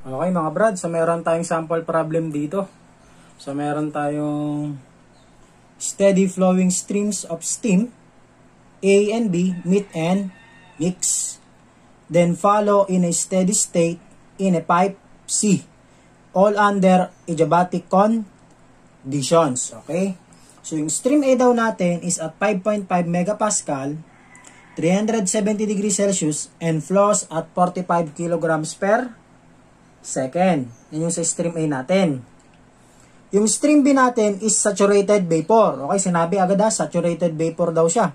Okay mga brad, so meron tayong sample problem dito. So meron tayong steady flowing streams of steam, A and B, meet and mix. Then follow in a steady state in a pipe C, all under adiabatic conditions. Okay? So yung stream A daw natin is at 5.5 megapascal, 370 degrees Celsius, and flows at 45 kilograms per second. Yan yung sa stream A natin. Yung stream B natin is saturated vapor. Okay, sinabi agad ha, ah, saturated vapor daw siya.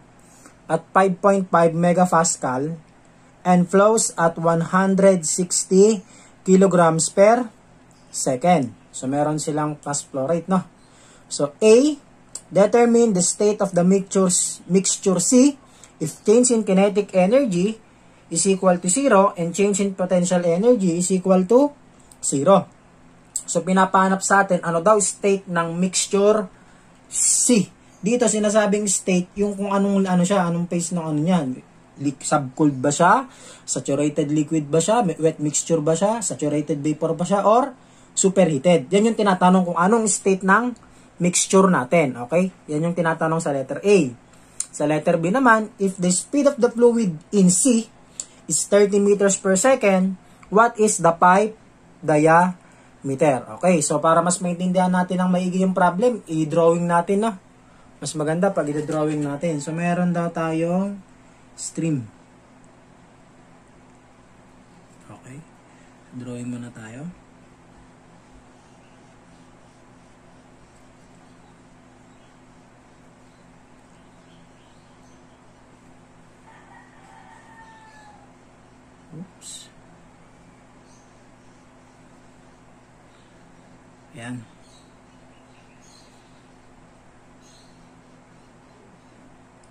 At 5.5 megapascal and flows at 160 kilograms per second. So, meron silang pass flow rate, no? So, A, determine the state of the mixtures, mixture C if change in kinetic energy is equal to 0 and change in potential energy is equal to 0. So, pinapanap sa atin, ano daw state ng mixture C. Dito, sinasabing state, yung kung anong, ano siya, anong phase ng ano niyan. Subcooled ba siya? Saturated liquid ba siya? Wet mixture ba siya? Saturated vapor ba siya? Or superheated? Yan yung tinatanong kung anong state ng mixture natin. Okay? Yan yung tinatanong sa letter A. Sa letter B naman, if the speed of the fluid in C is 30 meters per second, what is the pipe diameter. Okay, so para mas maintindihan natin ang maigi yung problem, i-drawing natin na. No? Mas maganda pag i-drawing natin. So meron daw tayong stream. Okay, drawing muna tayo. Ayan.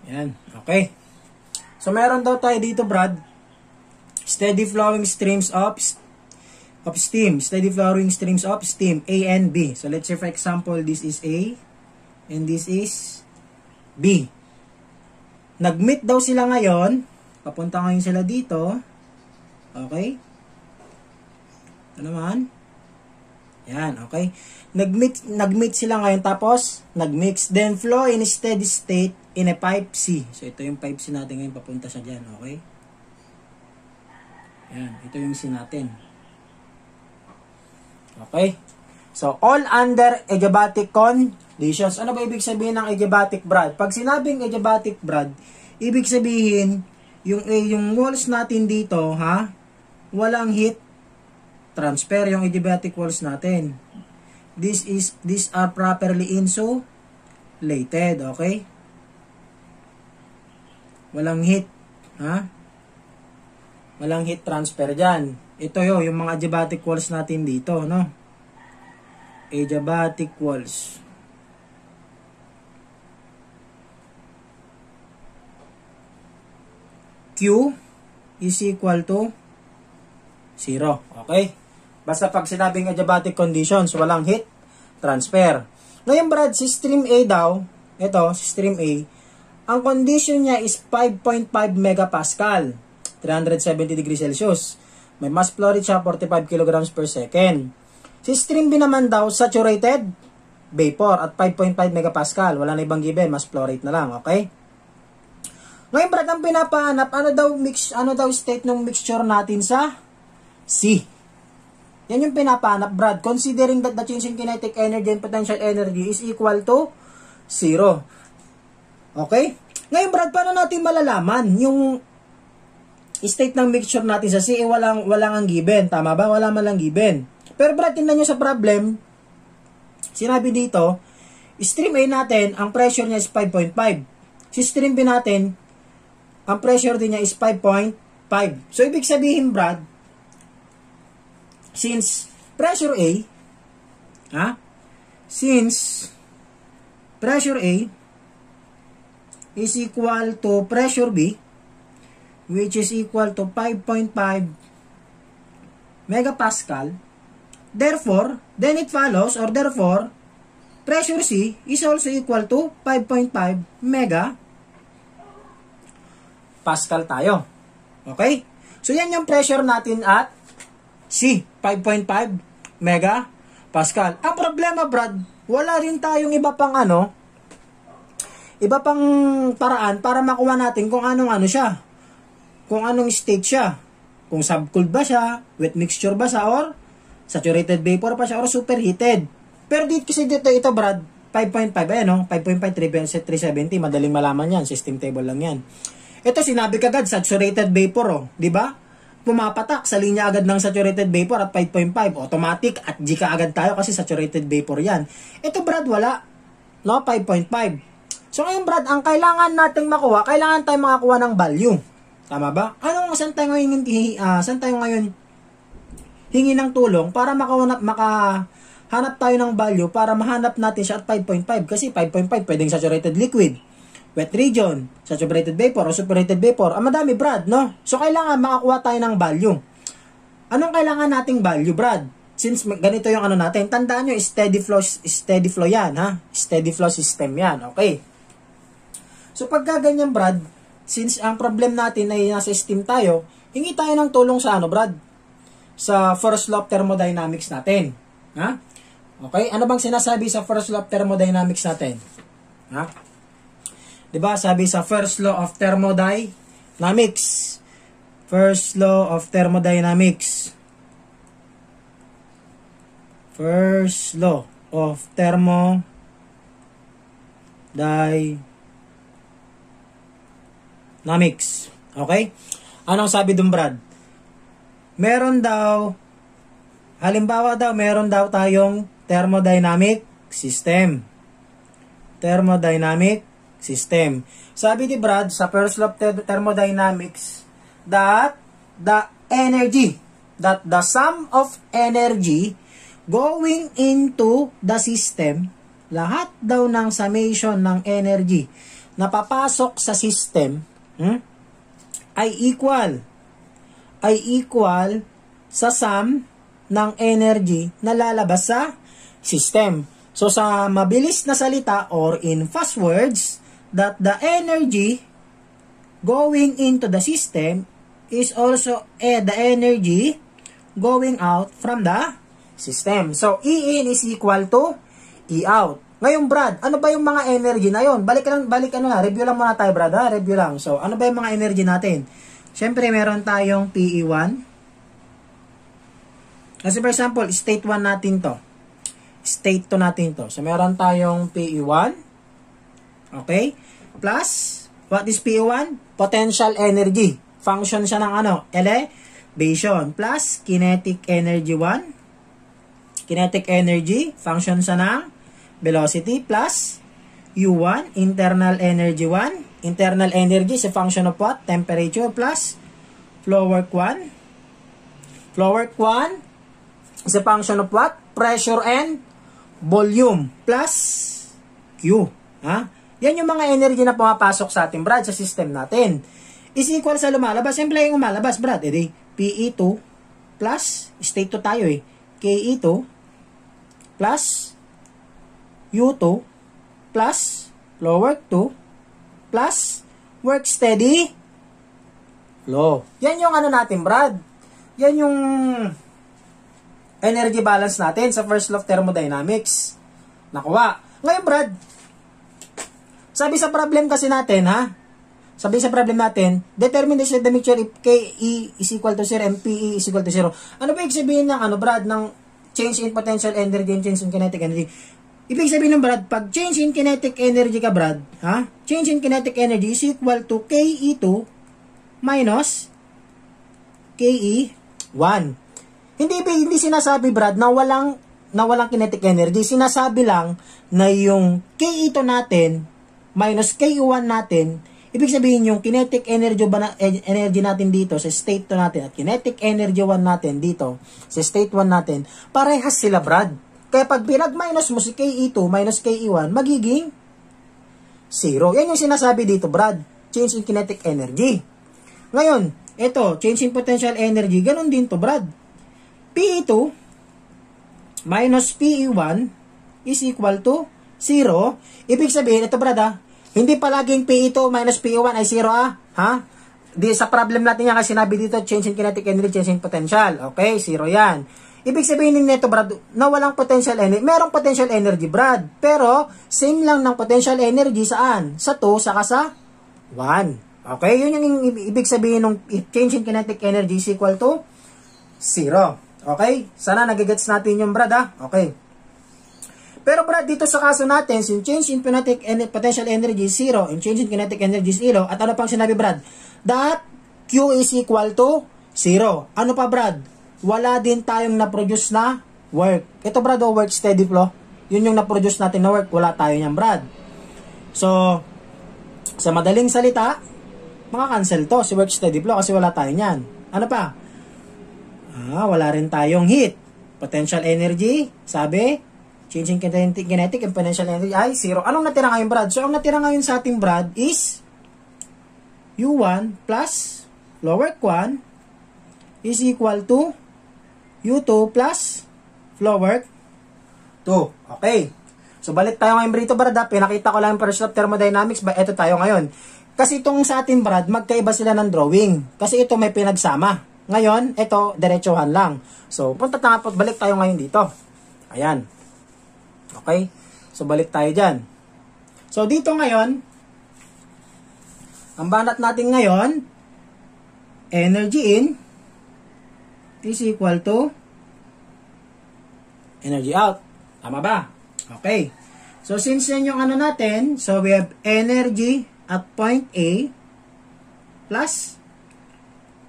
Ayan. Okay. So, meron daw tayo dito, Brad. Steady flowing streams of, of steam. Steady flowing streams of steam. A and B. So, let's say for example, this is A and this is B. Nag-meet daw sila ngayon. Papunta ngayon sila dito. Okay. Ano naman. Yan, okay? Nag-mix, nag-mix sila ngayon tapos nag-mix. Then flow in a steady state in a 5C. So ito yung 5C natin ngayon papunta siya dyan, okay? Yan, ito yung C natin. Okay? So, all under adiabatic conditions. Ano ba ibig sabihin ng adiabatic Brad? Pag sinabing adiabatic Brad, ibig sabihin, yung, eh, yung walls natin dito, ha? Walang heat transfer yung adiabatic walls natin. This is these are properly insulated, okay? Walang heat, ha? Walang heat transfer diyan. Ito 'yo, yung mga adiabatic walls natin dito, no? Adiabatic walls. Q is equal to 0. Okay? Basta pag sinabing adiabatic conditions, walang heat transfer. Ngayon Brad, si stream A daw, ito, si stream A, ang condition niya is 5.5 megapascal, 370 degrees Celsius. May mass flow rate siya, 45 kg per second. Si stream B naman daw, saturated vapor at 5.5 megapascal. Wala na ibang given, mass flow rate na lang, okay? Ngayon Brad, ang pinapahanap, ano daw, mix, ano daw state ng mixture natin sa C. Yan yung pinapanap, Brad. Considering that the change in kinetic energy and potential energy is equal to 0. Okay? Ngayon, Brad, paano natin malalaman yung state ng mixture natin sa CA? Walang, walang ang given. Tama ba? Wala man lang given. Pero Brad, tingnan nyo sa problem. Sinabi dito, stream A natin, ang pressure niya is 5.5. Si stream B natin, ang pressure din niya is 5.5. So, ibig sabihin, Brad, Since pressure A, ha? Since pressure A is equal to pressure B, which is equal to 5.5 megapascal, therefore, then it follows, or therefore, pressure C is also equal to 5.5 mega Pascal tayo. Okay? So, yan yung pressure natin at C, 5.5 mega Pascal. Ang problema, Brad, wala rin tayong iba pang ano, iba pang paraan para makuha natin kung anong ano siya. Kung anong state siya. Kung subcooled ba siya, wet mixture ba siya, or saturated vapor pa siya, or superheated. Pero dito kasi dito ito, Brad, 5.5, ayan no? 5.5, 370, madaling malaman yan, system table lang yan. Ito, sinabi ka kagad, saturated vapor, oh, di ba? pumapatak sa linya agad ng saturated vapor at 5.5. Automatic at G ka agad tayo kasi saturated vapor yan. Ito Brad, wala. No, 5.5. So ngayon Brad, ang kailangan nating makuha, kailangan tayong makakuha ng value. Tama ba? Anong saan tayo ngayon, uh, saan tayo ngayon hingi ng tulong para makahanap, makahanap tayo ng value para mahanap natin siya at 5.5 kasi 5.5 pwedeng saturated liquid wet region, saturated vapor, o saturated vapor, ang ah, madami, Brad, no? So, kailangan makakuha tayo ng value. Anong kailangan nating value, Brad? Since ganito yung ano natin, tandaan nyo, steady flow, steady flow yan, ha? Steady flow system yan, okay? So, pagka ganyan, Brad, since ang problem natin ay nasa steam tayo, hingi tayo ng tulong sa ano, Brad? Sa first law of thermodynamics natin. Ha? Okay? Ano bang sinasabi sa first law of thermodynamics natin? Ha? 'Di ba? Sabi sa first law of thermodynamics. First law of thermodynamics. First law of thermo dynamics. Okay? Anong sabi dun, Brad? Meron daw, halimbawa daw, meron daw tayong thermodynamic system. Thermodynamic system. Sabi ni Brad sa first law of thermodynamics that the energy, that the sum of energy going into the system, lahat daw ng summation ng energy na papasok sa system hmm, ay equal ay equal sa sum ng energy na lalabas sa system. So sa mabilis na salita or in fast words, that the energy going into the system is also eh, the energy going out from the system. So, E in is equal to E out. Ngayon, Brad, ano ba yung mga energy na yon? Balik lang, balik ano na, review lang muna tayo, Brad, ha? Review lang. So, ano ba yung mga energy natin? Siyempre, meron tayong PE1. Kasi for example, state 1 natin to. State 2 natin to. So, meron tayong PE1. Okay? plus, what is P1? Potential energy. Function siya ng ano? Elevation. Plus, kinetic energy 1. Kinetic energy, function siya ng velocity. Plus, U1, internal energy 1. Internal energy is function of what? Temperature. Plus, flow work 1. Flow work 1 is a function of what? Pressure and volume. Plus, Q. Ha? Yan yung mga energy na pumapasok sa ating Brad, sa system natin. Is equal sa lumalabas. Simple yung lumalabas, Brad, edi, PE2 plus, state 2 tayo eh, KE2 plus U2 plus low work 2 plus work steady low. Yan yung ano natin, Brad. Yan yung energy balance natin sa first law of thermodynamics. Nakuha. Ngayon, Brad, sabi sa problem kasi natin, ha? Sabi sa problem natin, determine the shade the mixture if KE is equal to 0 and PE is equal to 0. Ano ba ibig sabihin ng ano, Brad, ng change in potential energy and change in kinetic energy? Ibig sabihin ng Brad, pag change in kinetic energy ka, Brad, ha? Change in kinetic energy is equal to KE2 minus KE1. Hindi hindi sinasabi, Brad, na walang na walang kinetic energy. Sinasabi lang na yung KE2 natin minus K1 natin, ibig sabihin yung kinetic energy, ba na, energy natin dito sa state 2 natin at kinetic energy 1 natin dito sa state 1 natin, parehas sila Brad. Kaya pag pinag-minus mo si KE2 minus KE1, magiging 0. Yan yung sinasabi dito Brad, change in kinetic energy. Ngayon, ito, change in potential energy, ganun din to Brad. PE2 minus PE1 is equal to zero, ibig sabihin, ito brada, ah, hindi palaging P2 minus P1 ay zero ah. Ha? Di, sa problem natin yan kasi sinabi dito, change in kinetic energy, change in potential. Okay, zero yan. Ibig sabihin nito, Brad, na walang potential energy. Merong potential energy, Brad. Pero, same lang ng potential energy saan? Sa 2, saka sa 1. Okay? Yun yung ibig sabihin ng change in kinetic energy is equal to 0. Okay? Sana nagigets natin yung Brad, ha? Ah. Okay. Pero Brad, dito sa kaso natin, so yung change in kinetic en potential energy is 0, yung change in kinetic energy is 0. At ano pang sinabi Brad? That Q is equal to 0. Ano pa Brad? Wala din tayong na-produce na work. Ito Brad, oh, work steady flow. Yun yung na-produce natin na work. Wala tayo niyan Brad. So, sa madaling salita, makakancel to si work steady flow kasi wala tayo niyan. Ano pa? Ah, wala rin tayong heat. Potential energy, sabi, Changing kinetic, Genetic and potential energy ay 0. Anong natira ngayon, Brad? So, ang natira ngayon sa ating, Brad, is U1 plus lower Q1 is equal to U2 plus lower 2. Okay. So, balik tayo ngayon dito, Brad. Ha? Pinakita ko lang yung principle of thermodynamics. Ba, eto tayo ngayon. Kasi itong sa ating Brad, magkaiba sila ng drawing. Kasi ito may pinagsama. Ngayon, ito, diretsuhan lang. So, punta na balik tayo ngayon dito. Ayan. Okay? So, balik tayo dyan. So, dito ngayon, ang banat natin ngayon, energy in is equal to energy out. Tama ba? Okay. So, since yan yung ano natin, so we have energy at point A plus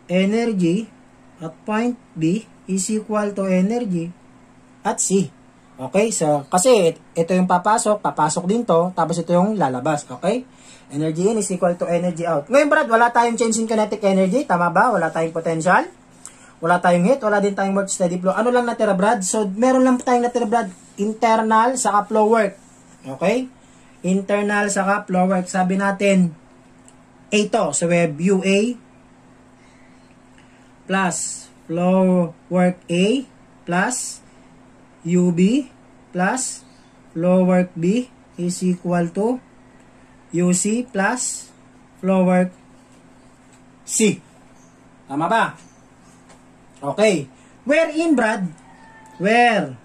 energy at point B is equal to energy at C. Okay? So, kasi ito yung papasok, papasok din to, tapos ito yung lalabas. Okay? Energy in is equal to energy out. Ngayon, Brad, wala tayong change in kinetic energy. Tama ba? Wala tayong potential. Wala tayong heat. Wala din tayong work steady flow. Ano lang natira, Brad? So, meron lang tayong natira, Brad. Internal sa flow work. Okay? Internal sa flow work. Sabi natin, ito. So, web UA plus flow work A plus UB plus floor work B is equal to UC plus flow work C. Tama ba? Okay. Where in, Brad? Where?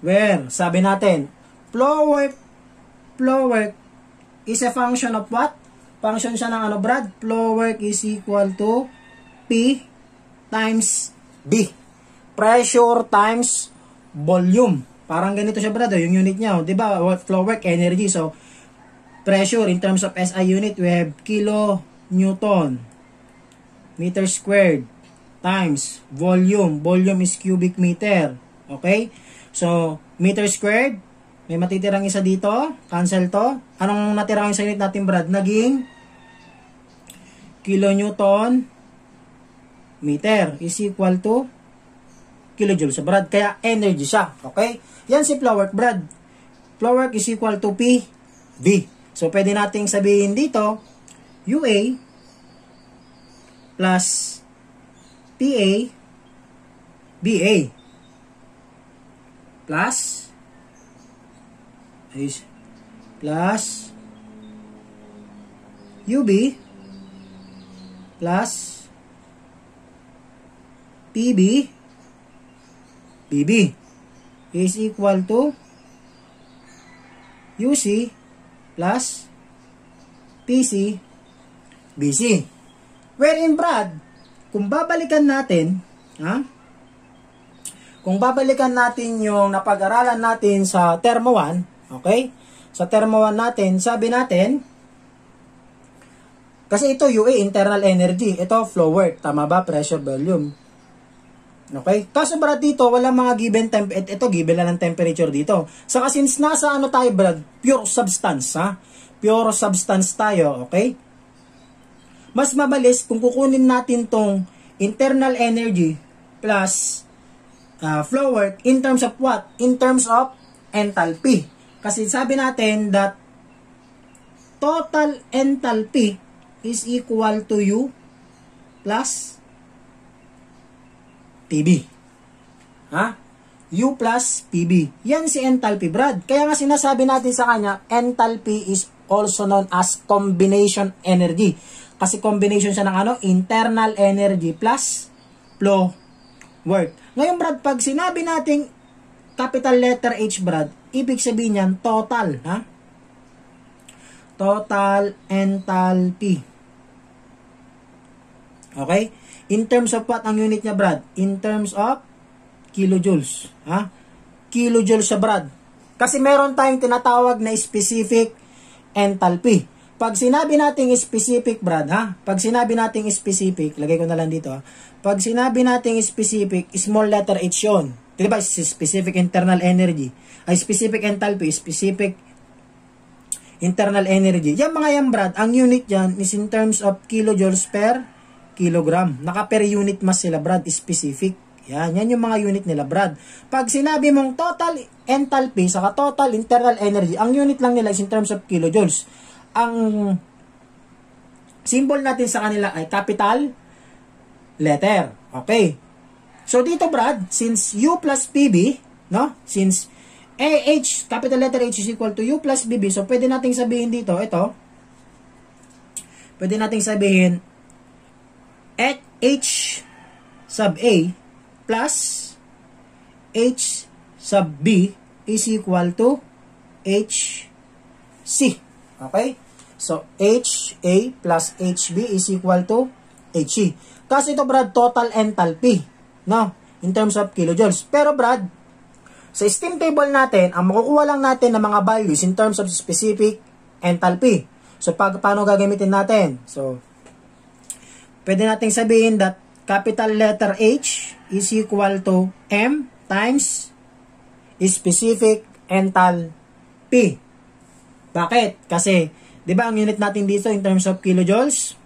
Where? Sabi natin, flow work, flow work is a function of what? Function siya ng ano, Brad? Flow work is equal to P times B pressure times volume. Parang ganito siya brado, yung unit niya, oh. 'di ba? Flow work energy. So pressure in terms of SI unit, we have kilo newton meter squared times volume. Volume is cubic meter. Okay? So meter squared, may matitirang isa dito, cancel to. Anong natira sa unit natin, Brad? Naging kilo newton meter is equal to kJ sa brad. Kaya energy siya. Okay? Yan si flow work brad. Flow work is equal to PV. So, pwede nating sabihin dito, UA plus PA BA plus is plus UB plus PB PB is equal to UC plus PC BC. Wherein Brad, kung babalikan natin, ha? Kung babalikan natin yung napag-aralan natin sa Termo 1, okay? Sa Termo 1 natin, sabi natin, kasi ito UA, internal energy. Ito flow work. Tama ba? Pressure, volume. Okay? Kaso brad dito, wala mga given temp, at ito given lang ng temperature dito. Saka since nasa ano tayo brad, pure substance ha? Pure substance tayo, okay? Mas mabalis kung kukunin natin tong internal energy plus uh, flow work in terms of what? In terms of enthalpy. Kasi sabi natin that total enthalpy is equal to U plus PB. Ha? U plus PB. Yan si enthalpy, Brad. Kaya nga sinasabi natin sa kanya, enthalpy is also known as combination energy. Kasi combination siya ng ano? Internal energy plus flow work. Ngayon, Brad, pag sinabi nating capital letter H, Brad, ibig sabihin niyan, total, ha? Total enthalpy. Okay? In terms of what ang unit niya, Brad? In terms of kilojoules. Ha? Kilojoules sa Brad. Kasi meron tayong tinatawag na specific enthalpy. Pag sinabi nating specific, Brad, ha? Pag sinabi nating specific, lagay ko na lang dito, ha? Pag sinabi nating specific, small letter H yun. Di Specific internal energy. Ay, specific enthalpy, specific internal energy. Yan mga yan, Brad. Ang unit yan is in terms of kilojoules per kilogram. Naka per unit mas sila Brad, specific. Yan, yan yung mga unit nila Brad. Pag sinabi mong total enthalpy, saka total internal energy, ang unit lang nila is in terms of kilojoules. Ang symbol natin sa kanila ay capital letter. Okay. So dito Brad, since U plus PB, no? Since AH, capital letter H is equal to U plus BB. So, pwede nating sabihin dito, ito, pwede nating sabihin at H sub A plus H sub B is equal to H C. Okay? So, h a plus b is equal to h HE. Kasi ito, Brad, total enthalpy. No? In terms of kilojoules. Pero, Brad, sa steam table natin, ang makukuha lang natin ng mga values in terms of specific enthalpy. So, pag, paano gagamitin natin? So, pwede nating sabihin that capital letter H is equal to M times specific enthalpy. Bakit? Kasi, di ba ang unit natin dito in terms of kilojoules?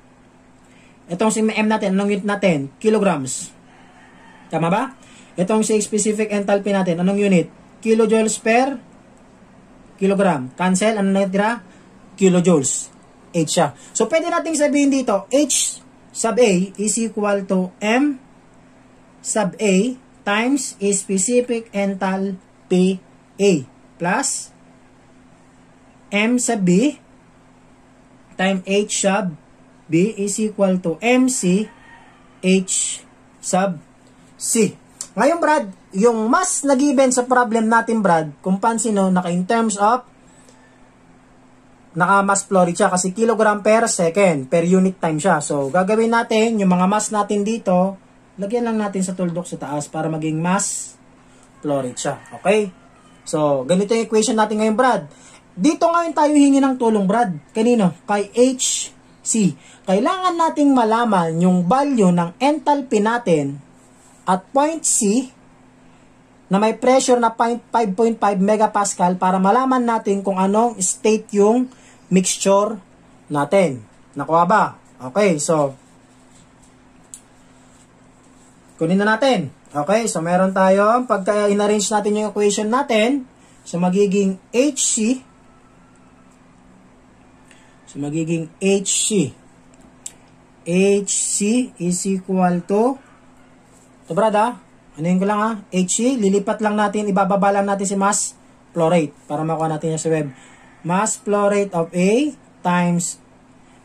Itong si M natin, anong unit natin? Kilograms. Tama ba? Itong si specific enthalpy natin, anong unit? Kilojoules per kilogram. Cancel, ano natira? Kilojoules. H siya. So, pwede nating sabihin dito, H sub A is equal to M sub A times specific enthalpy A plus M sub B times H sub B is equal to MC H sub C. Ngayon Brad, yung mas nagiven sa problem natin Brad, kung pansin no, naka in terms of naka mass flow rate siya kasi kilogram per second, per unit time siya. So, gagawin natin yung mga mass natin dito, lagyan lang natin sa tuldok sa taas para maging mass flow rate siya. Okay? So, ganito yung equation natin ngayon, Brad. Dito ngayon tayo hingi ng tulong, Brad. Kanino? Kay HC. Kailangan nating malaman yung value ng enthalpy natin at point C na may pressure na 5.5 megapascal para malaman natin kung anong state yung mixture natin. Nakuha ba? Okay, so, kunin na natin. Okay, so meron tayo, pagka inarrange natin yung equation natin, so magiging HC, so magiging HC, HC is equal to, ito brad ha, ah, anuhin ko lang ha, ah, HC, lilipat lang natin, ibababa lang natin si mass flow para makuha natin yung sa web mass flow rate of A times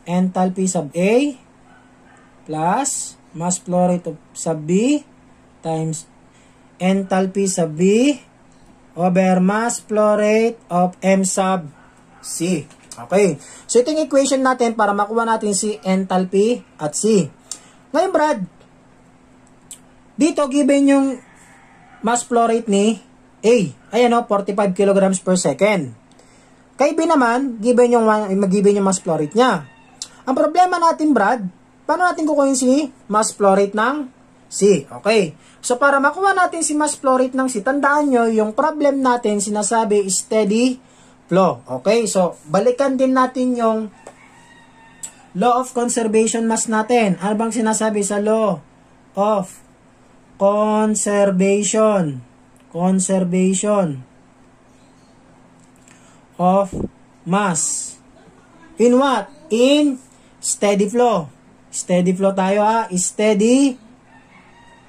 enthalpy sub A plus mass flow rate of sub B times enthalpy sub B over mass flow rate of M sub C. Okay. So, ito yung equation natin para makuha natin si enthalpy at C. Ngayon, Brad, dito given yung mass flow rate ni A. Ayan o, 45 kilograms per second. Kay B naman, given yung, mag eh, given yung mass flow rate niya. Ang problema natin, Brad, paano natin kukunin si mass flow rate ng C? Okay. So, para makuha natin si mass flow rate ng C, tandaan nyo, yung problem natin, sinasabi, steady flow. Okay. So, balikan din natin yung law of conservation mass natin. Ano bang sinasabi sa law of conservation? Conservation of mass. In what? In steady flow. Steady flow tayo ha. Steady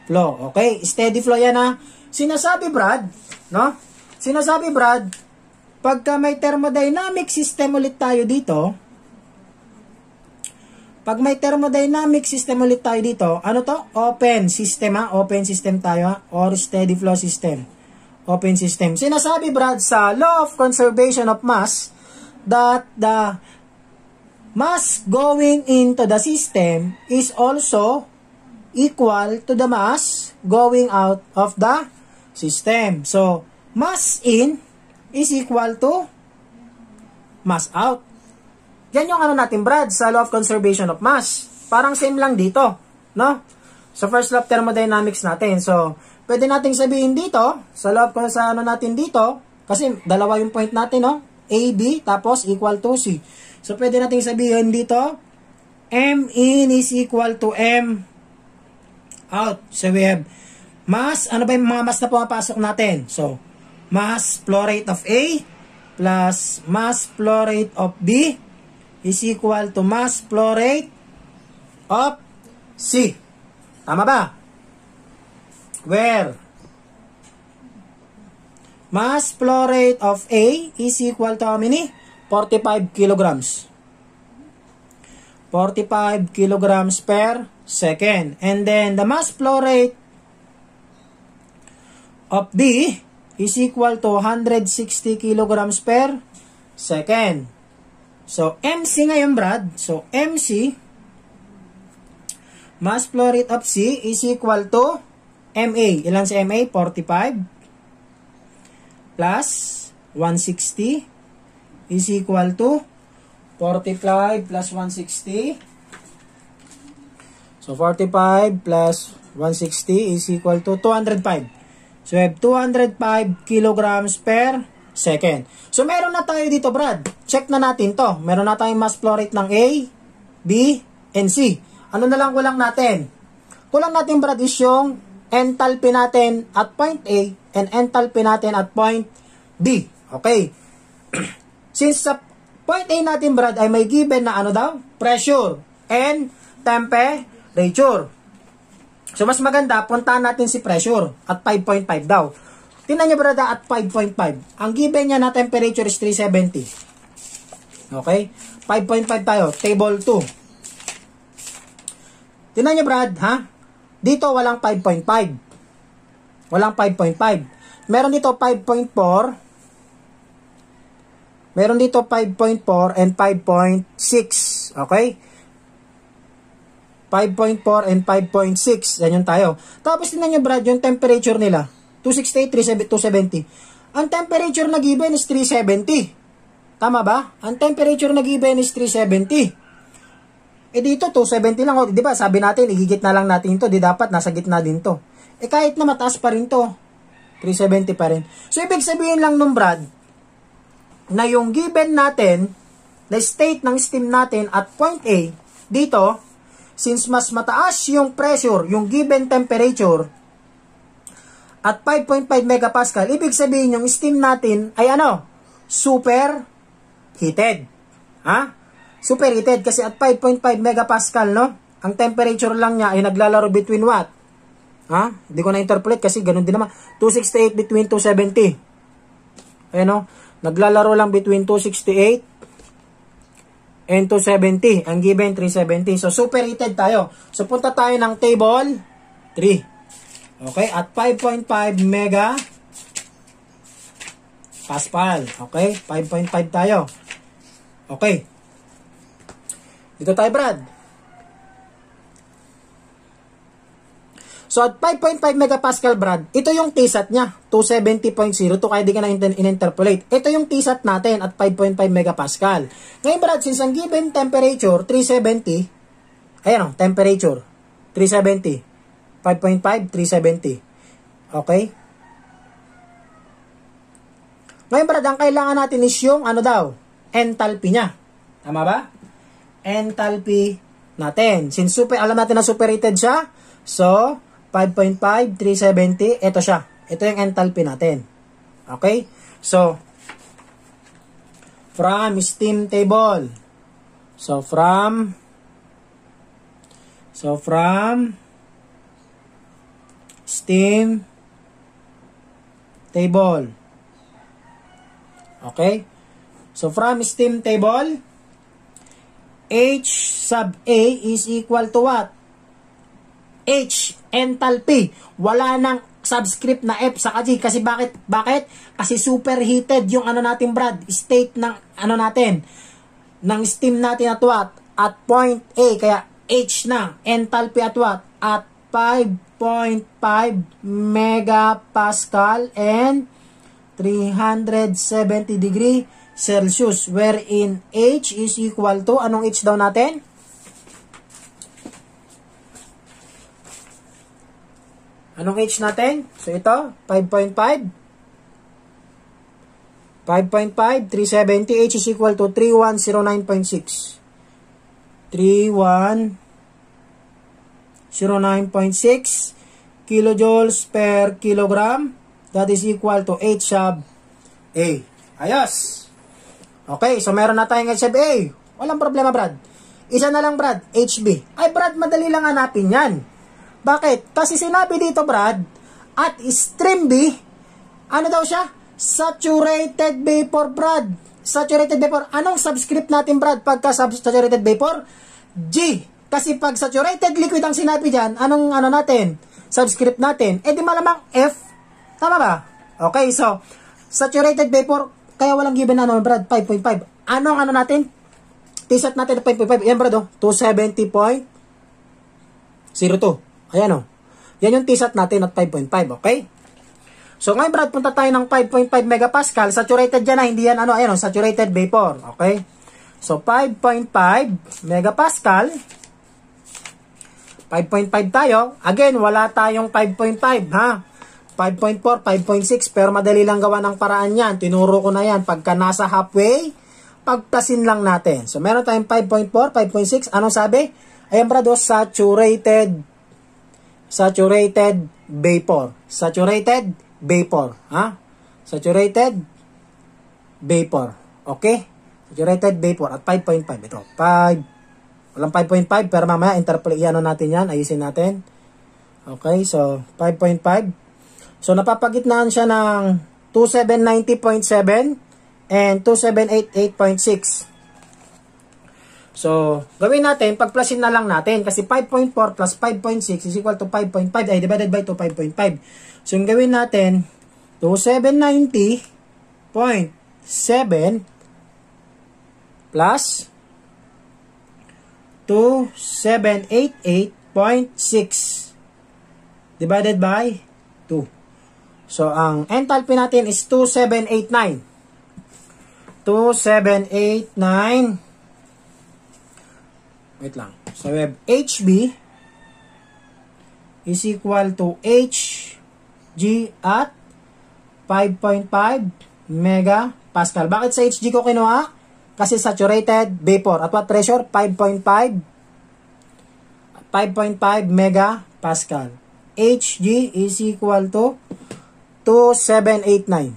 flow. Okay? Steady flow yan ha. Sinasabi Brad, no? Sinasabi Brad, pagka may thermodynamic system ulit tayo dito, pag may thermodynamic system ulit tayo dito, ano to? Open system ha? Open system tayo ha? Or steady flow system open system. Sinasabi Brad sa law of conservation of mass that the mass going into the system is also equal to the mass going out of the system. So, mass in is equal to mass out. Yan yung ano natin, Brad, sa law of conservation of mass. Parang same lang dito, no? Sa so, first law of thermodynamics natin. So, pwede nating sabihin dito, sa loob ko sa ano natin dito, kasi dalawa yung point natin, no? A, B, tapos equal to C. So, pwede nating sabihin dito, M in is equal to M out. So, we have mass, ano ba yung mga mass na pumapasok natin? So, mass flow rate of A plus mass flow rate of B is equal to mass flow rate of C. Tama ba? square. Mass flow rate of A is equal to how many? 45 kilograms. 45 kilograms per second. And then the mass flow rate of B is equal to 160 kilograms per second. So, MC ngayon, Brad. So, MC, mass flow rate of C is equal to MA, ilan sa MA? 45 plus 160 is equal to 45 plus 160. So, 45 plus 160 is equal to 205. So, we have 205 kilograms per second. So, meron na tayo dito, Brad. Check na natin to. Meron na tayong mass flow rate ng A, B, and C. Ano na lang kulang natin? Kulang natin, Brad, is yung enthalpy natin at point A and enthalpy natin at point B. Okay? Since sa point A natin, Brad, ay may given na ano daw? Pressure and temperature. So, mas maganda, puntahan natin si pressure at 5.5 daw. Tingnan niyo, Brad, at 5.5. Ang given niya na temperature is 370. Okay? 5.5 tayo. Table 2. Tingnan niyo, Brad, ha? Dito walang 5.5. Walang 5.5. Meron dito 5.4. Meron dito 5.4 and 5.6. Okay? 5.4 and 5.6. Yan yung tayo. Tapos tinan nyo Brad, yung temperature nila. 268, 270. Ang temperature na given is 370. Tama ba? Ang temperature na given is 370. Eh dito, 270 lang. O, di ba, sabi natin, igigit na lang natin to. Di dapat, nasa gitna din to. Eh kahit na mataas pa rin to, 370 pa rin. So, ibig sabihin lang nung Brad, na yung given natin, na state ng steam natin at point A, dito, since mas mataas yung pressure, yung given temperature, at 5.5 MPa, ibig sabihin yung steam natin ay ano? Super heated. Ha? superheated kasi at 5.5 megapascal, no? Ang temperature lang niya ay naglalaro between what? Ha? Hindi ko na-interpolate kasi ganun din naman. 268 between 270. Ayan no? Naglalaro lang between 268 and 270. Ang given 370. So superheated tayo. So punta tayo ng table 3. Okay? At 5.5 mega Pascal. Okay? 5.5 tayo. Okay. Dito tayo, Brad. So at 5.5 megapascal Brad, ito yung TSAT niya, 270.02 kaya di ka na in-interpolate. Ito yung TSAT natin at 5.5 megapascal. Ngayon Brad, since ang given temperature, 370, ayan o, temperature, 370, 5.5, 370. Okay? Ngayon Brad, ang kailangan natin is yung ano daw, enthalpy niya. Tama ba? enthalpy natin. Since super, alam natin na superheated siya, so 5.5, 370, ito siya. Ito yung enthalpy natin. Okay? So, from steam table. So, from So, from steam table. Okay? So, from steam table, H sub A is equal to what? H, enthalpy. Wala nang subscript na F sa G. Kasi bakit? Bakit? Kasi superheated yung ano natin, Brad, state ng ano natin, ng steam natin at what? At point A. Kaya H na, enthalpy at what? At 5.5 megapascal and 370 degree Celsius wherein H is equal to, anong H daw natin? Anong H natin? So ito, 5.5. 5.5, 370, H is equal to 3109.6. 3109.6 kilojoules per kilogram. That is equal to H sub A. Ayos! Okay, so meron na tayong HFA. Walang problema, Brad. Isa na lang, Brad, HB. Ay, Brad, madali lang hanapin yan. Bakit? Kasi sinabi dito, Brad, at stream B, ano daw siya? Saturated vapor, Brad. Saturated vapor. Anong subscript natin, Brad, pagka saturated vapor? G. Kasi pag saturated liquid ang sinabi dyan, anong ano natin? Subscript natin. E di malamang F. Tama ba? Okay, so, saturated vapor, kaya walang given na naman, Brad, 5.5. Ano ang ano natin? T-set natin 5.5. Yan, Brad, oh. 270.02. Ayan, oh. Yan yung T-set natin at 5.5, okay? So, ngayon, Brad, punta tayo ng 5.5 megapascal. Saturated dyan na, ah. hindi yan, ano, ayan, oh, saturated vapor, okay? So, 5.5 megapascal. 5.5 tayo. Again, wala tayong 5.5, ha? 5.4, 5.6, pero madali lang gawa ng paraan yan. Tinuro ko na yan. Pagka nasa halfway, pagtasin lang natin. So, meron tayong 5.4, 5.6. Anong sabi? Ayan, brado, oh, saturated, saturated vapor. Saturated vapor. Ha? Saturated vapor. Okay? Saturated vapor at 5.5. Ito, 5. Walang 5.5, pero mamaya interpolate, ano natin yan, ayusin natin. Okay, so 5.5. So, napapagitnaan siya ng 2790.7 and 2788.6. So, gawin natin, pagplasin na lang natin kasi 5.4 plus 5.6 is equal to 5.5 ay divided by 2, 5.5. So, yung gawin natin, 2790.7 plus 2788.6 divided by 2. So, ang enthalpy natin is 2789. 2789. Wait lang. So, we have HB is equal to HG at 5.5 mega Pascal. Bakit sa HG ko kinuha? Kasi saturated vapor. At what pressure? 5.5 5.5 mega Pascal. HG is equal to 2789.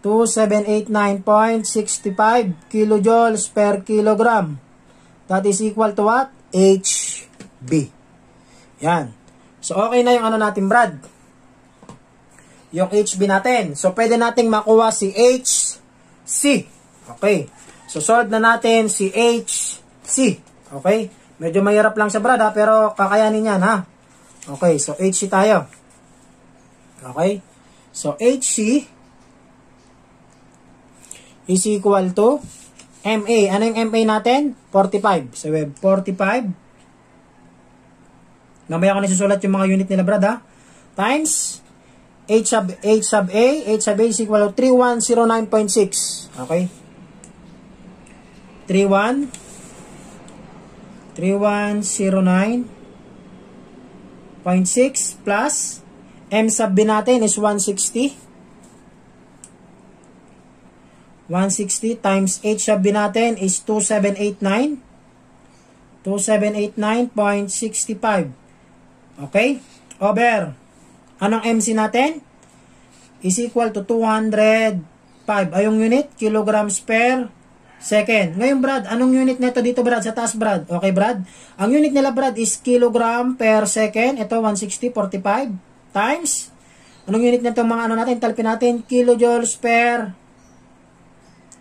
2789.65 kilojoules per kilogram. That is equal to what? HB. Yan. So, okay na yung ano natin, Brad. Yung HB natin. So, pwede nating makuha si HC. Okay. So, solve na natin si HC. Okay. Medyo mahirap lang siya, Brad, ha? Pero kakayanin yan, ha? Okay. So, HC tayo. Okay? So, HC is equal to MA. Ano yung MA natin? 45. So, web 45. Mamaya ko nasusulat yung mga unit nila, brad, ha? Times H sub, H sub A. H sub A is equal to 3109.6. Okay? 31 3109.6 plus M sub B natin is 160. 160 times H sub B natin is 2789. 2789.65. Okay? Over. Anong MC natin? Is equal to 205. Ayong unit, kilograms per second. Ngayon, Brad, anong unit nito dito, Brad? Sa taas, Brad. Okay, Brad? Ang unit nila, Brad, is kilogram per second. Ito, 160.45. 45 times, anong unit nito mga ano natin, talpin natin, kilojoules per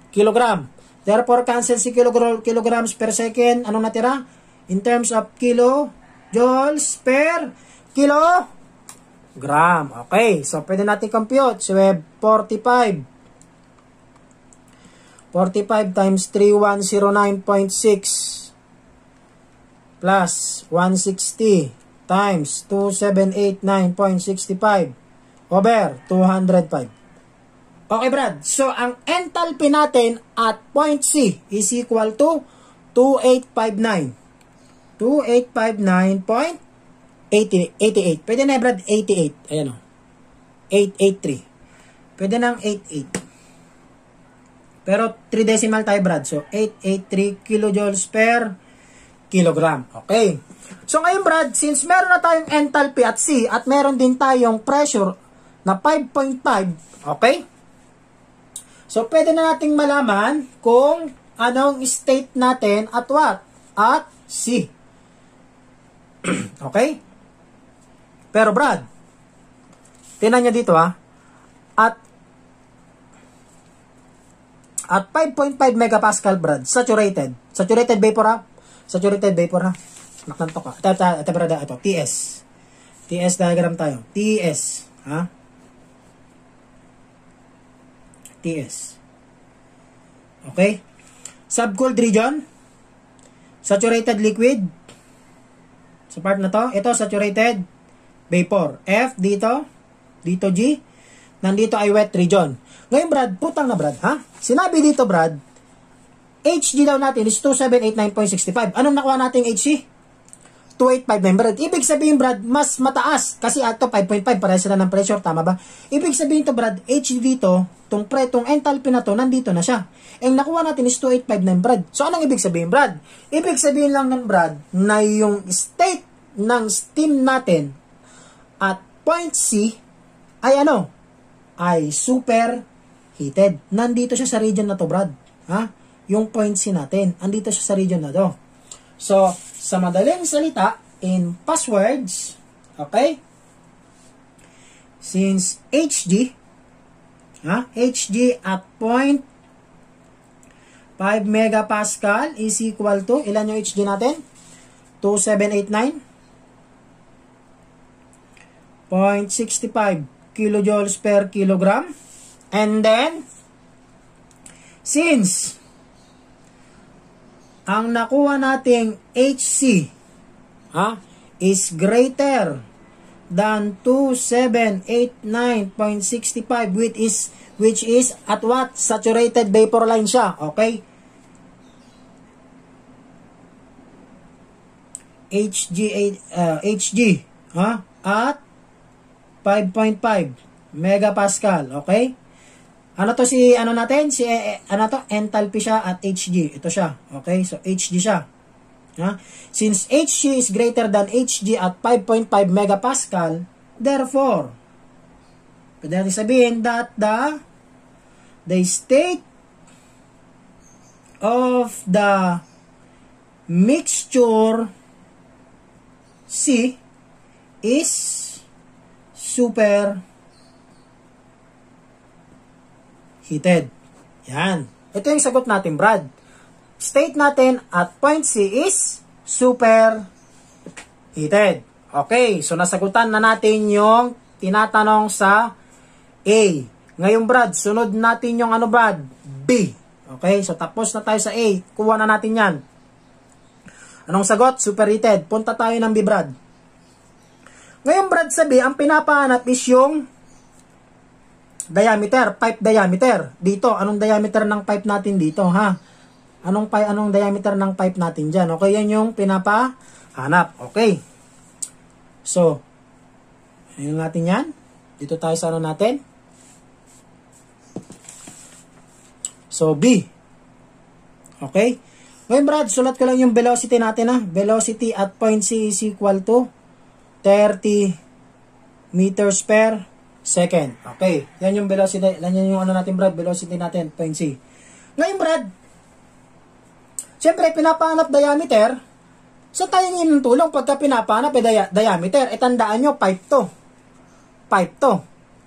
kilogram. Therefore, cancel si kilogram, kilograms per second, anong natira? In terms of kilo kilojoules per kilogram. Okay, so pwede natin compute, si web 45. 45 times 3109.6 plus 160 times 2789.65 over 205. Okay Brad, so ang enthalpy natin at point C is equal to 2859. 2859.88. Pwede na Brad, 88. Ayan o. 883. Pwede ng 88. Pero 3 decimal tayo Brad. So 883 kilojoules per kilogram. Okay. So ngayon Brad, since meron na tayong enthalpy at C at meron din tayong pressure na 5.5, okay? So pwede na nating malaman kung anong state natin at what? At C. okay? Pero Brad, tinan niya dito ah. at at 5.5 megapascal Brad, saturated. Saturated vapor ah. Saturated vapor ah. Makanto ka. Tata, tabarada, ito. TS. TS diagram tayo. TS. Ha? TS. Okay? Subcooled region. Saturated liquid. Sa part na to. Ito, saturated vapor. F dito. Dito G. Nandito ay wet region. Ngayon, Brad, putang na, Brad, ha? Sinabi dito, Brad, HG daw natin is 2789.65. Anong nakuha nating HC? 285,900. Ibig sabihin, Brad, mas mataas. Kasi Acto 5.5, pareha sila ng pressure, tama ba? Ibig sabihin to, Brad, HV to, tong pre, tong enthalpy na to, nandito na siya. Ang nakuha natin is na Brad. So, anong ibig sabihin, Brad? Ibig sabihin lang ng Brad, na yung state ng steam natin at point C ay ano? Ay super heated. Nandito siya sa region na to, Brad. Ha? Yung point C natin, nandito siya sa region na to. So, sa madaling salita, in passwords, okay? Since HD, ha? HD at point 5 megapascal is equal to, ilan yung HD natin? 2789.65 kilojoules per kilogram. And then, since ang nakuha nating HC ha, is greater than 2789.65 which is which is at what saturated vapor line siya okay HG uh, HG ha at 5.5 megapascal okay ano to si, ano natin? Si, eh, eh, ano to? Enthalpy siya at Hg. Ito siya. Okay? So, Hg siya. Ha? Since Hg is greater than Hg at 5.5 megapascal, therefore, pwede natin sabihin that the, the state of the mixture C is super heated. Yan. Ito yung sagot natin, Brad. State natin at point C is super heated. Okay, so nasagutan na natin yung tinatanong sa A. Ngayon, Brad, sunod natin yung ano, Brad? B. Okay, so tapos na tayo sa A. Kuha na natin yan. Anong sagot? Super heated. Punta tayo ng B, Brad. Ngayon, Brad, sa B, ang pinapahanap is yung diameter, pipe diameter. Dito, anong diameter ng pipe natin dito, ha? Anong pi anong diameter ng pipe natin diyan? Okay, yan yung pinapahanap. Okay. So, ayun natin yan. Dito tayo sa ano natin. So, B. Okay? Ngayon, Brad, sulat ko lang yung velocity natin, ha? Velocity at point C is equal to 30 meters per second. Okay, yan yung velocity, yan yung ano natin Brad, velocity natin, point C. Ngayon Brad, siyempre pinapahanap diameter, so tayo ng tulong pagka pinapahanap eh, diameter, e tandaan nyo, pipe to. Pipe to.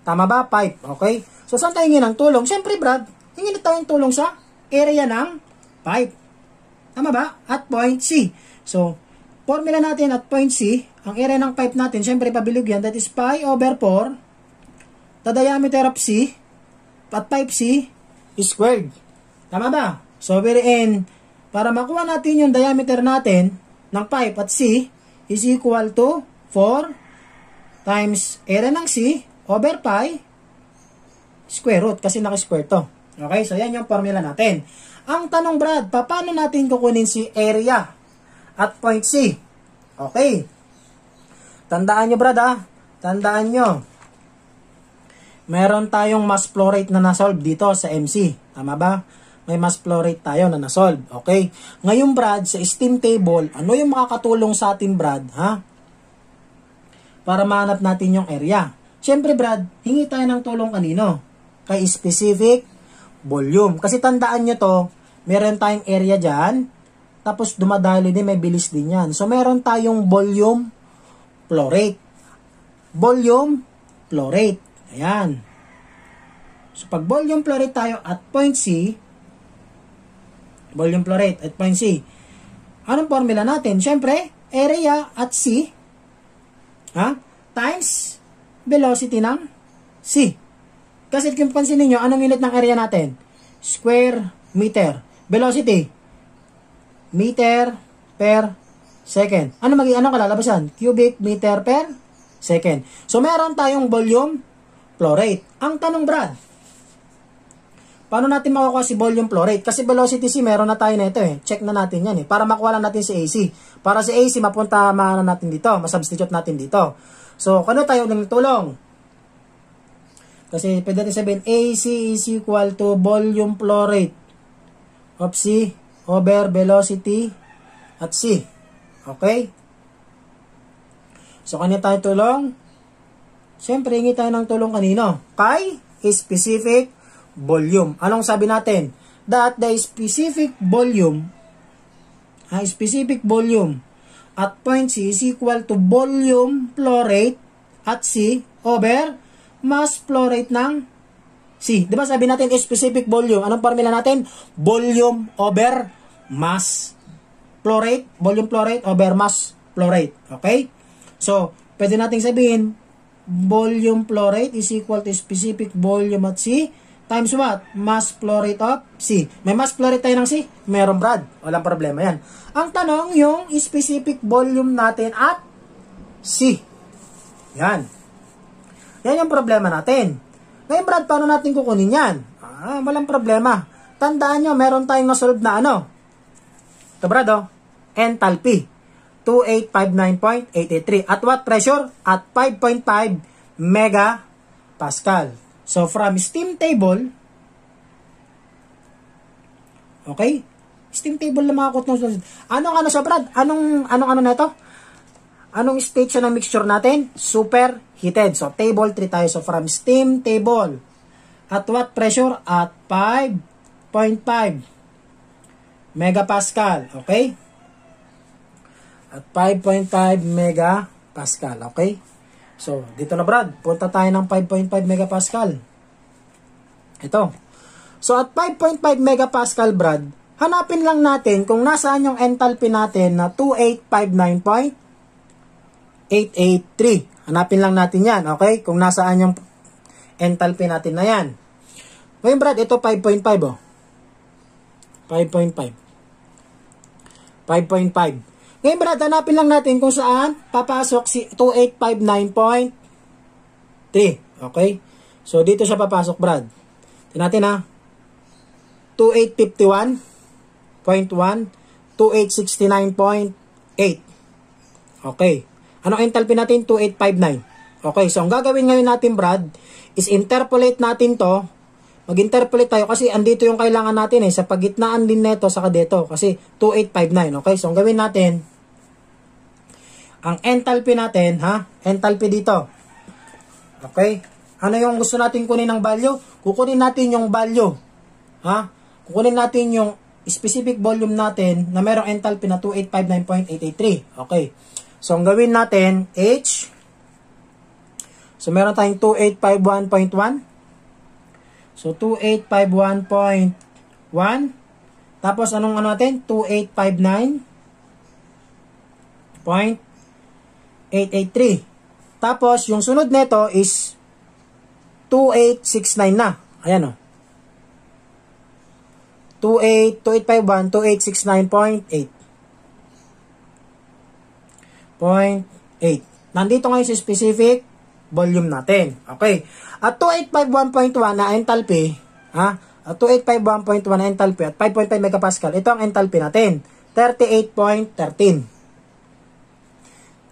Tama ba? Pipe. Okay? So saan tayo ng tulong? Siyempre Brad, hingin na tayong tulong sa area ng pipe. Tama ba? At point C. So, formula natin at point C, ang area ng pipe natin, siyempre pabilog yan, that is pi over 4 the diameter of C at 5C squared. Tama ba? So, very end, para makuha natin yung diameter natin ng pipe at C is equal to 4 times area ng C over pi square root kasi naka-square to. Okay? So, yan yung formula natin. Ang tanong, Brad, paano natin kukunin si area at point C? Okay. Tandaan nyo, Brad, ha? Tandaan nyo meron tayong mass flow rate na nasolve dito sa MC. Tama ba? May mass flow rate tayo na nasolve. Okay? Ngayon, Brad, sa steam table, ano yung makakatulong sa atin, Brad? Ha? Para mahanap natin yung area. Siyempre, Brad, hingi tayo ng tulong kanino? Kay specific volume. Kasi tandaan nyo to, meron tayong area dyan, tapos dumadali din, may bilis din yan. So, meron tayong volume, flow rate. Volume, flow rate. Ayan. So, pag volume flow rate tayo at point C, volume flow rate at point C, anong formula natin? Siyempre, area at C, ha? times velocity ng C. Kasi kung pansin ninyo, anong unit ng area natin? Square meter. Velocity, meter per second. Ano magi ano kalalabasan? Cubic meter per second. So meron tayong volume flow rate. Ang tanong Brad, paano natin makukuha si volume flow rate? Kasi velocity C, meron na tayo nito eh. Check na natin yan eh. Para makuha lang natin si AC. Para si AC, mapunta maano natin dito. Masubstitute natin dito. So, kano tayo ng tulong? Kasi pwede natin sabihin AC is equal to volume flow rate of C over velocity at C. Okay? So, kanya tayo tulong? Siyempre, hingi tayo ng tulong kanino? Kay specific volume. Anong sabi natin? That the specific volume, ah, specific volume at point C is equal to volume flow rate at C over mass flow rate ng C. Di ba sabi natin specific volume? Anong formula natin? Volume over mass flow rate. Volume flow rate over mass flow rate. Okay? So, pwede nating sabihin, volume flow rate is equal to specific volume at C times what? Mass flow rate of C. May mass flow rate tayo ng C? Meron Brad. Walang problema yan. Ang tanong, yung specific volume natin at C. Yan. Yan yung problema natin. Ngayon Brad, paano natin kukunin yan? Ah, walang problema. Tandaan nyo, meron tayong nasolve na ano? Ito Brad, oh. Enthalpy. 2859.83 At what pressure? At 5.5 mega Pascal. So from steam table, okay? Steam table na mga kotnos. Ano ano sa Brad? Anong, anong ano nito? Anong state siya ng mixture natin? Super heated. So table 3 tayo. So from steam table. At what pressure? At 5.5 megapascal. Okay? at 5.5 mega Pascal. Okay? So, dito na Brad. Punta tayo ng 5.5 mega Pascal. Ito. So, at 5.5 mega Pascal, Brad, hanapin lang natin kung nasaan yung enthalpy natin na 2859.883. Hanapin lang natin yan, okay? Kung nasaan yung enthalpy natin na yan. Ngayon, Brad, ito 5.5, oh. 5.5. 5.5. Ngayon brad, hanapin lang natin kung saan papasok si 2859.3. Okay? So, dito siya papasok brad. Tignan natin ha. 2851.1 2869.8 Okay. Ano enthalpy natin? 2859. Okay. So, ang gagawin ngayon natin, Brad, is interpolate natin to. Mag-interpolate tayo kasi andito yung kailangan natin eh. Sa pagitnaan din neto, sa kadeto Kasi 2859. Okay. So, ang gawin natin, ang enthalpy natin, ha? Enthalpy dito. Okay? Ano yung gusto natin kunin ng value? Kukunin natin yung value. Ha? Kukunin natin yung specific volume natin na mayroong enthalpy na 2859.883. Okay. So, ang gawin natin, H. So, meron tayong 2851.1. So, 2851.1. Tapos, anong ano natin? 2859. Point 883. Tapos, yung sunod nito is 2869 na. Ayan o. 28, 2851, 2869.8. Point 8. Nandito ngayon sa specific volume natin. Okay. At 2851.1 na enthalpy, ha? At 2851.1 na enthalpy at 5.5 megapascal, ito ang enthalpy natin. 38.13.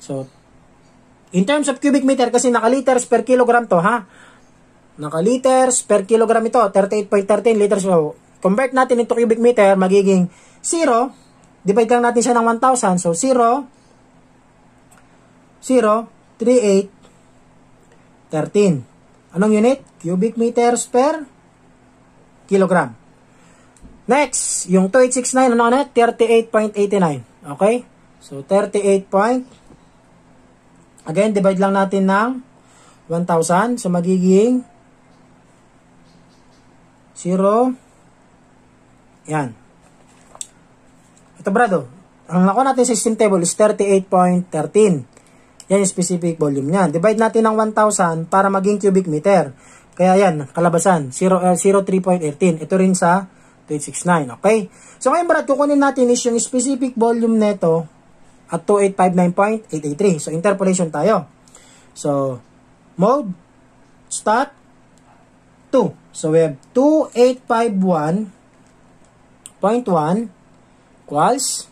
So, In terms of cubic meter, kasi naka-liters per kilogram to, ha? Naka-liters per kilogram ito, 38.13 liters. So, convert natin ito cubic meter, magiging 0. Divide lang natin siya ng 1,000. So, 0, 0, 3, 13. Anong unit? Cubic meters per kilogram. Next, yung 2869, ano na? 38.89. Okay? So, 38.89. Again, divide lang natin ng 1,000. So, magiging 0. Yan. Ito, brado. Ang nakuha natin sa system table is 38.13. Yan yung specific volume niyan. Divide natin ng 1,000 para maging cubic meter. Kaya yan, kalabasan, 0, 03.18. Eh, Ito rin sa 869. Okay? So, ngayon, brad, kukunin natin is yung specific volume neto at 2859.883. So, interpolation tayo. So, mode, stat, 2. So, we have 2851.1 equals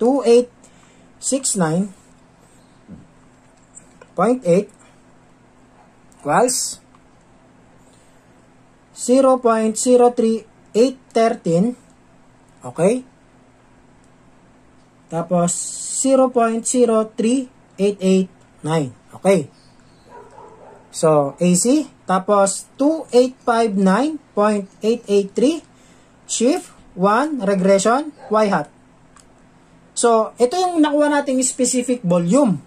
2869.8 equals 0.03813 okay tapos, 0.03889. Okay. So, AC. Tapos, 2859.883. Shift. 1. Regression. Y hat. So, ito yung nakuha nating specific volume.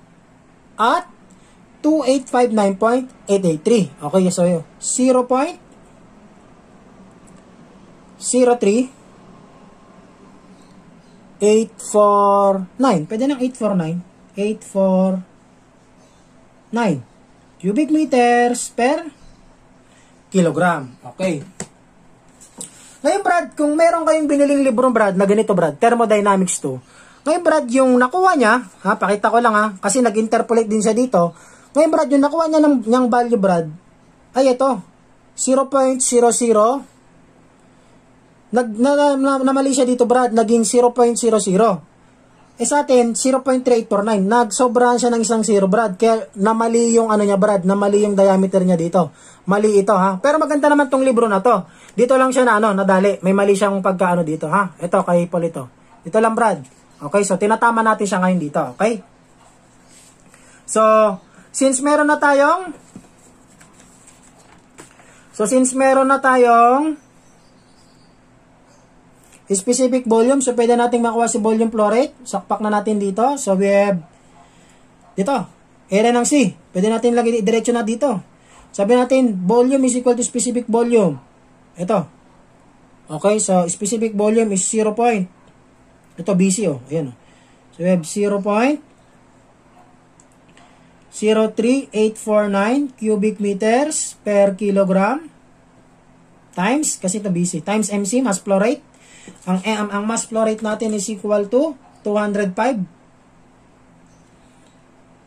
At 2859.883. Okay, so 0.03 849. Pwede nang 849. 849 cubic meters per kilogram. Okay. Ngayon, Brad, kung meron kayong biniling librong, Brad, na ganito, Brad, Thermodynamics to. Ngayon, Brad, yung nakuha niya, ha, pakita ko lang, ha, kasi nag-interpolate din siya dito. Ngayon, Brad, yung nakuha niya ng, ng value, Brad, ay ito, 0.00 Nag, na, na, namali siya dito Brad, naging 0.00. Eh sa atin, 0.3849. Nagsobrahan siya ng isang 0 Brad. Kaya namali yung ano niya Brad, namali yung diameter niya dito. Mali ito ha. Pero maganda naman tong libro na to. Dito lang siya na ano, nadali. May mali siyang pagkaano dito ha. Ito, kay Paul ito. Dito lang Brad. Okay, so tinatama natin siya ngayon dito. Okay? So, since meron na tayong So, since meron na tayong specific volume. So, pwede natin makuha si volume flow rate. Sakpak na natin dito. So, we have dito. Area ng C. Pwede natin lagi diretso na dito. Sabi natin, volume is equal to specific volume. Ito. Okay, so specific volume is 0. Point. Ito, BC, oh. Ayan, oh. So, we have 0. 03849 cubic meters per kilogram times, kasi ito BC, times MC, mass flow rate. Ang, eh, ang, ang mass flow rate natin is equal to 205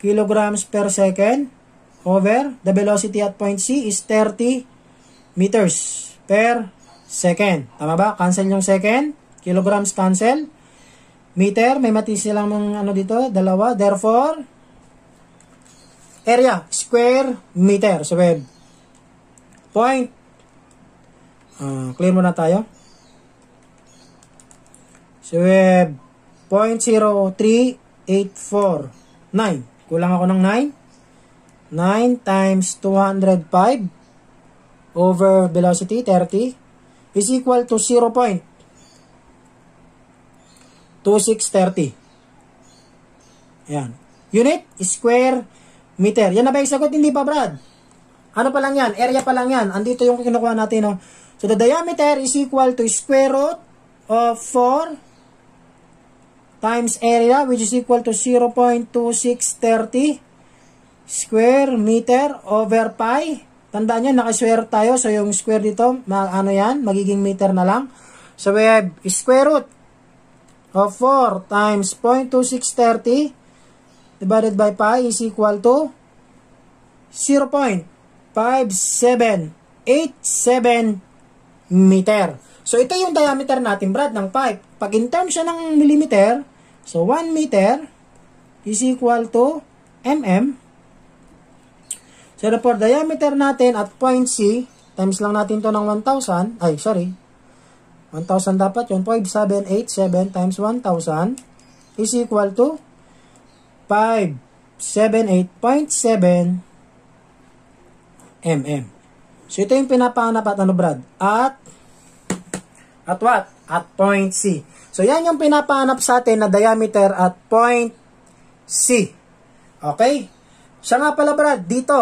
kilograms per second over the velocity at point C is 30 meters per second. Tama ba? Cancel yung second. Kilograms cancel. Meter, may mati lang mga ano dito, dalawa. Therefore, area, square meter. So, web. Point. Uh, clear muna tayo. Si Web, 0.03849. Kulang ako ng 9. 9 times 205 over velocity, 30, is equal to 0. 2630. Ayan. Unit, square, meter. Yan na ba yung sagot? Hindi pa, Brad. Ano pa lang yan? Area pa lang yan. Andito yung kinukuha natin. No? So, the diameter is equal to square root of 4 times area which is equal to 0.2630 square meter over pi. Tandaan nyo, nakaswear tayo. So, yung square dito, mag, ano yan, magiging meter na lang. So, we have square root of 4 times 0.2630 divided by pi is equal to 0.5787 meter. So, ito yung diameter natin, Brad, ng pipe. Pag in terms siya ng millimeter, so 1 meter is equal to mm. So therefore, diameter natin at point C, times lang natin to ng 1,000, ay sorry, 1,000 dapat yun, 5787 times 1,000 is equal to 578.7 mm. So ito yung pinapanap at ano Brad? At at what? At point C. So, yan yung pinapahanap sa atin na diameter at point C. Okay? Siya nga pala, Brad, dito.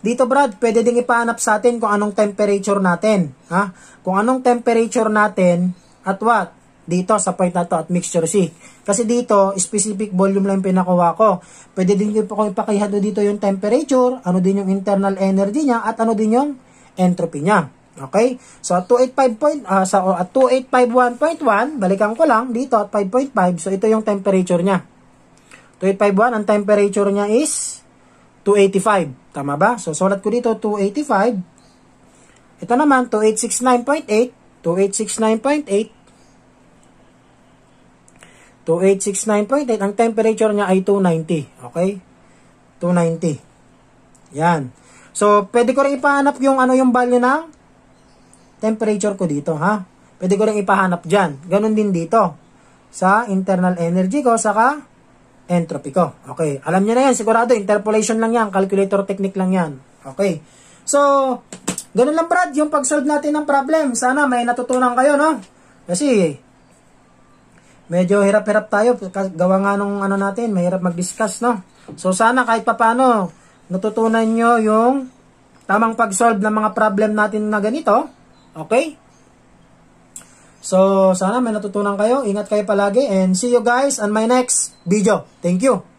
Dito, Brad, pwede ding ipahanap sa atin kung anong temperature natin. Ha? Kung anong temperature natin at what? Dito, sa point na to at mixture C. Kasi dito, specific volume lang pinakuha ko. Pwede din ko ipakihado dito yung temperature, ano din yung internal energy niya, at ano din yung entropy niya. Okay? So, 285 point, uh, sa, uh, 2851.1, balikan ko lang dito at 5.5. So, ito yung temperature niya. 2851, ang temperature niya is 285. Tama ba? So, sulat ko dito 285. Ito naman, 2869.8. 2869.8. 869.8, ang temperature niya ay 290. Okay? 290. Yan. So, pwede ko rin ipahanap yung ano yung value ng temperature ko dito, ha? Pwede ko rin ipahanap dyan. Ganon din dito. Sa internal energy ko, saka entropy ko. Okay, alam nyo na yan, sigurado, interpolation lang yan, calculator technique lang yan. Okay, so, ganun lang Brad, yung pag-solve natin ng problem. Sana may natutunan kayo, no? Kasi, medyo hirap-hirap tayo, gawa nga nung ano natin, mahirap mag-discuss, no? So, sana kahit papano, natutunan nyo yung tamang pag-solve ng mga problem natin na ganito. Okay? So, sana may natutunan kayo. Ingat kayo palagi and see you guys on my next video. Thank you.